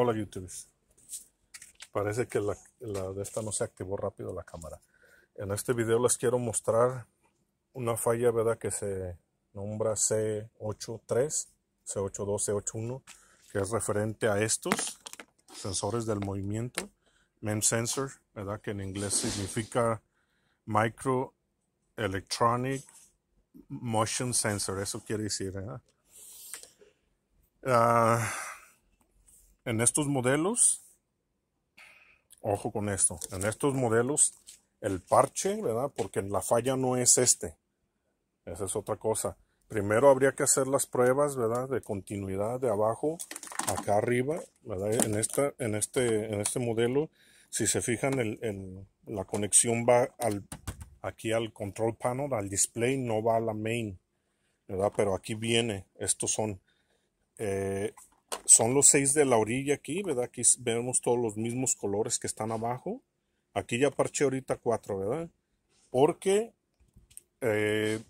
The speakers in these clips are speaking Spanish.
Hola youtubers. Parece que la, de esta no se activó rápido la cámara. En este video les quiero mostrar una falla, ¿verdad? Que se nombra C83, C82, C81, que es referente a estos sensores del movimiento. MEM sensor, ¿verdad? Que en inglés significa Micro Electronic Motion Sensor. Eso quiere decir, ¿verdad? Ah en estos modelos, ojo con esto, en estos modelos el parche, ¿verdad? Porque la falla no es este. Esa es otra cosa. Primero habría que hacer las pruebas, ¿verdad? De continuidad de abajo acá arriba, ¿verdad? En, esta, en, este, en este modelo, si se fijan, el, la conexión va al, aquí al control panel, al display, no va a la main, ¿verdad? Pero aquí viene, estos son eh, son los seis de la orilla aquí, ¿verdad? Aquí vemos todos los mismos colores que están abajo. Aquí ya parché ahorita cuatro, ¿verdad? Porque eh,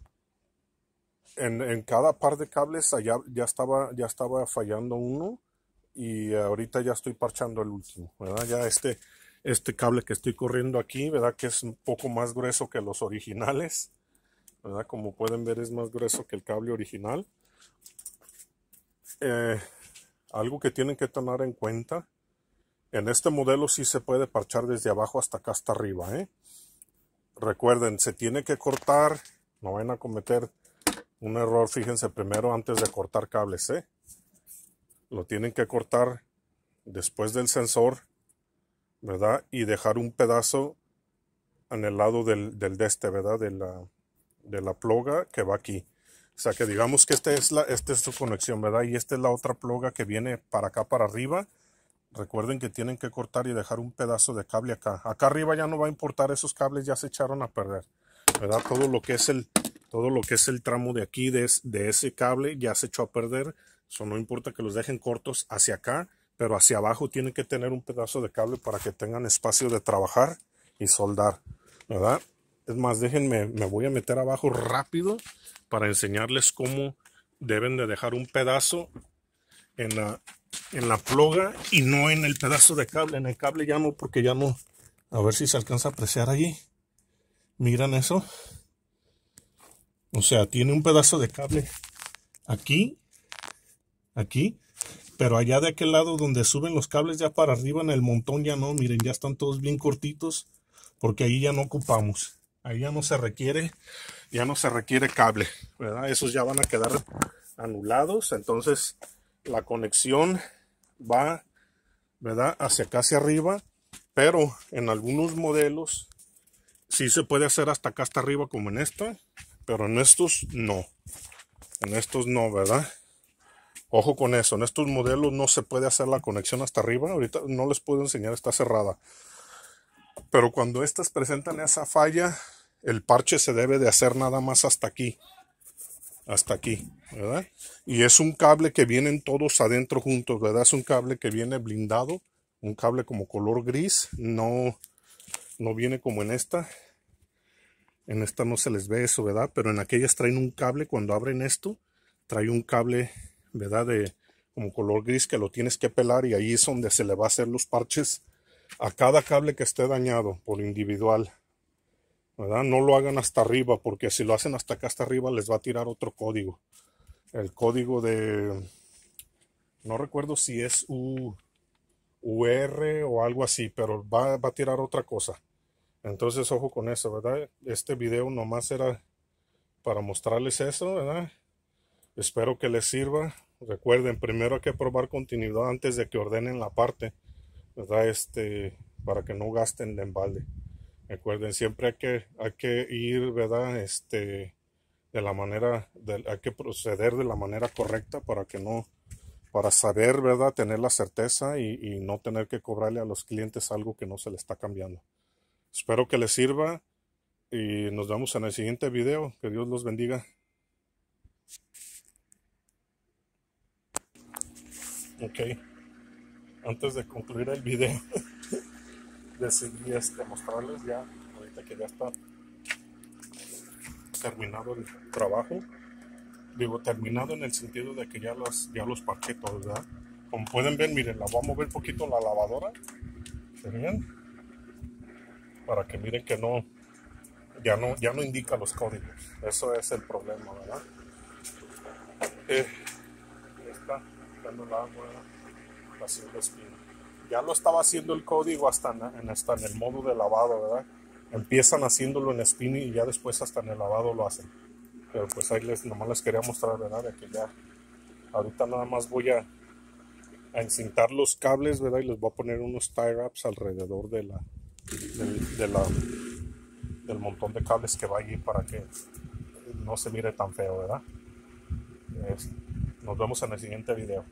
en, cada par de cables allá ya estaba, ya estaba fallando uno y ahorita ya estoy parchando el último, ¿verdad? Ya este, este cable que estoy corriendo aquí, ¿verdad? Que es un poco más grueso que los originales, ¿verdad? Como pueden ver es más grueso que el cable original. Eh, algo que tienen que tomar en cuenta, en este modelo sí se puede parchar desde abajo hasta acá hasta arriba. ¿eh? Recuerden, se tiene que cortar, no van a cometer un error, fíjense primero antes de cortar cables. ¿eh? Lo tienen que cortar después del sensor, ¿verdad? Y dejar un pedazo en el lado del, del de este, ¿verdad? De la, de la ploga que va aquí. O sea que digamos que esta es, la, esta es su conexión, ¿verdad? Y esta es la otra ploga que viene para acá, para arriba. Recuerden que tienen que cortar y dejar un pedazo de cable acá. Acá arriba ya no va a importar, esos cables ya se echaron a perder. ¿Verdad? Todo lo que es el, todo lo que es el tramo de aquí, de, de ese cable, ya se echó a perder. Eso no importa que los dejen cortos hacia acá, pero hacia abajo tienen que tener un pedazo de cable para que tengan espacio de trabajar y soldar. ¿Verdad? Es más, déjenme, me voy a meter abajo rápido para enseñarles cómo deben de dejar un pedazo en la, en la ploga y no en el pedazo de cable. En el cable ya no, porque ya no. A ver si se alcanza a apreciar allí. Miran eso. O sea, tiene un pedazo de cable aquí, aquí, pero allá de aquel lado donde suben los cables ya para arriba en el montón ya no, miren, ya están todos bien cortitos porque ahí ya no ocupamos. Ahí ya no se requiere, ya no se requiere cable, Esos ya van a quedar anulados, entonces la conexión va, ¿verdad? Hacia acá, hacia arriba, pero en algunos modelos sí se puede hacer hasta acá, hasta arriba, como en esto pero en estos no. En estos no, ¿verdad? Ojo con eso, en estos modelos no se puede hacer la conexión hasta arriba. Ahorita no les puedo enseñar, está cerrada. Pero cuando estas presentan esa falla, el parche se debe de hacer nada más hasta aquí. Hasta aquí, ¿verdad? Y es un cable que vienen todos adentro juntos, ¿verdad? Es un cable que viene blindado, un cable como color gris, no, no viene como en esta. En esta no se les ve eso, ¿verdad? Pero en aquellas traen un cable, cuando abren esto, trae un cable, ¿verdad? De como color gris que lo tienes que pelar y ahí es donde se le va a hacer los parches a cada cable que esté dañado por individual. No lo hagan hasta arriba, porque si lo hacen hasta acá, hasta arriba, les va a tirar otro código. El código de, no recuerdo si es U, UR o algo así, pero va, a tirar otra cosa. Entonces, ojo con eso, ¿verdad? Este video nomás era para mostrarles eso, ¿verdad? Espero que les sirva. Recuerden, primero hay que probar continuidad antes de que ordenen la parte, ¿verdad? Este, para que no gasten de embalde. Recuerden, siempre hay que, hay que ir, ¿verdad? Este, de la manera, hay que proceder de la manera correcta para que no, para saber, ¿verdad? Tener la certeza y, no tener que cobrarle a los clientes algo que no se le está cambiando. Espero que les sirva y nos vemos en el siguiente video. Que Dios los bendiga. Ok. Antes de concluir el video. decidí este, mostrarles ya, ahorita que ya está terminado el trabajo. Digo, terminado en el sentido de que ya los, ya los parqué todos, ¿verdad? Como pueden ver, miren, la voy a mover un poquito la lavadora. ¿Se ven? Para que miren que no, ya no, ya no indica los códigos. Eso es el problema, ¿verdad? Eh, está dando la agua, la espina ya lo estaba haciendo el código hasta en, hasta en el modo de lavado, ¿verdad? Empiezan haciéndolo en Spinning y ya después hasta en el lavado lo hacen. Pero pues ahí les, nomás les quería mostrar, ¿verdad? que ya ahorita nada más voy a, encintar los cables, ¿verdad? Y les voy a poner unos tie wraps alrededor de la, de del montón de cables que va allí para que no se mire tan feo, ¿verdad? nos vemos en el siguiente video.